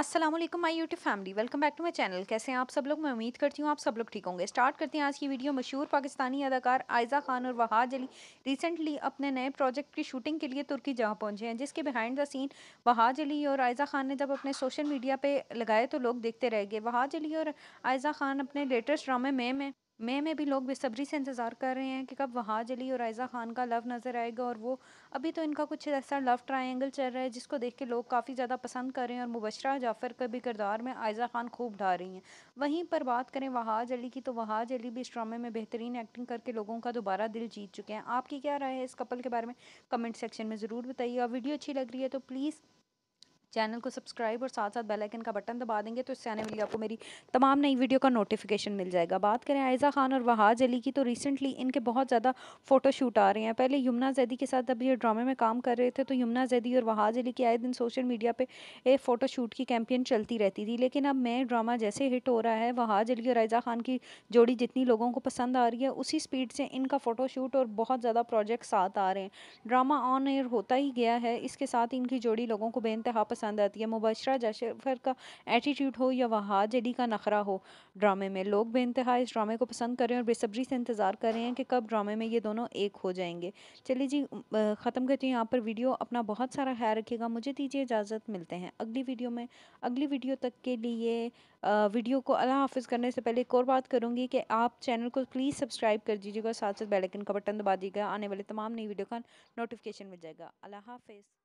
Aslam my YouTube family welcome back to my channel कैसे हैं आप सब लोग मैं उम्मीद करती हूँ आप सब लोग ठीक होंगे स्टार्ट करते हैं आज की वीडियो मशहूर पाकिस्तानी अदाकार आयजा खान और वहाज अली रिसेंटली अपने नए प्रोजेक्ट की शूटिंग के लिए तुर्की जहाँ पहुँचे हैं जिसके behind the scene Wahaj Ali और आयजा खान ने जब अपने सोशल मीडिया पर लगाए तो लोग देखते रह गए वहाज अली और आयजा खान अपने लेटेस्ट ड्रामे में में मई में भी लोग बेसब्री से इंतज़ार कर रहे हैं कि कब वहाज अली और आयज़ा ख़ान का लव नज़र आएगा और वो अभी तो इनका कुछ ऐसा लव ट्रायंगल चल रहा है जिसको देख के लोग काफ़ी ज़्यादा पसंद कर रहे हैं और मुबशरा जाफ़र का भी किरदार में आयज़ा ख़ान खूब ढा रही हैं वहीं पर बात करें वहाज अली की तो वहाज अली भी इस ड्रामे में बेहतरीन एक्टिंग करके लोगों का दोबारा दिल जीत चुके हैं आपकी क्या राय है इस कपल के बारे में कमेंट सेक्शन में ज़रूर बताइए और वीडियो अच्छी लग रही है तो प्लीज़ चैनल को सब्सक्राइब और साथ साथ बेल आइकन का बटन दबा देंगे तो इससे आने वाली आपको मेरी तमाम नई वीडियो का नोटिफिकेशन मिल जाएगा बात करें आयज़ा खान और वहाज अली की तो रिसेंटली इनके बहुत ज़्यादा फ़ोटोशूट आ रहे हैं पहले यमुना जैदी के साथ जब ये ड्रामे में काम कर रहे थे तो यमुना जैदी और वहाज अली की आए दिन सोशल मीडिया पर एक फ़ोटोशूट की कैंपेन चलती रहती थी लेकिन अब मैं ड्रामा जैसे हिट हो रहा है वहाज अली और आयज़ा खान की जोड़ी जितनी लोगों को पसंद आ रही है उसी स्पीड से इनका फ़ोटोशूट और बहुत ज़्यादा प्रोजेक्ट साथ आ रहे हैं ड्रामा ऑन एयर होता ही गया है इसके साथ इनकी जोड़ी लोगों को बेानतहा पसंद पसंद आती है मुबशरा जशफर का एटीट्यूड हो या वहा जेडी का नखरा हो ड्रामे में लोग बेानतहा इस ड्रामे को पसंद करें और बेसब्री से इंतज़ार कर रहे हैं कि कब ड्रामे में ये दोनों एक हो जाएंगे चलिए जी ख़त्म करती हूँ यहाँ पर वीडियो अपना बहुत सारा ख्याल रखिएगा मुझे दीजिए इजाज़त मिलते हैं अगली वीडियो में अगली वीडियो तक के लिए वीडियो को अल्लाह हाफिज़ करने से पहले एक और बात करूँगी कि आप चैनल को प्लीज़ सब्सक्राइब कर दीजिएगा साथ साथ बेलाइकन का बटन दबा दीजिएगा आने वाले तमाम नई वीडियो का नोटिफिकेशन मिल जाएगा अल्लाह हाफिज़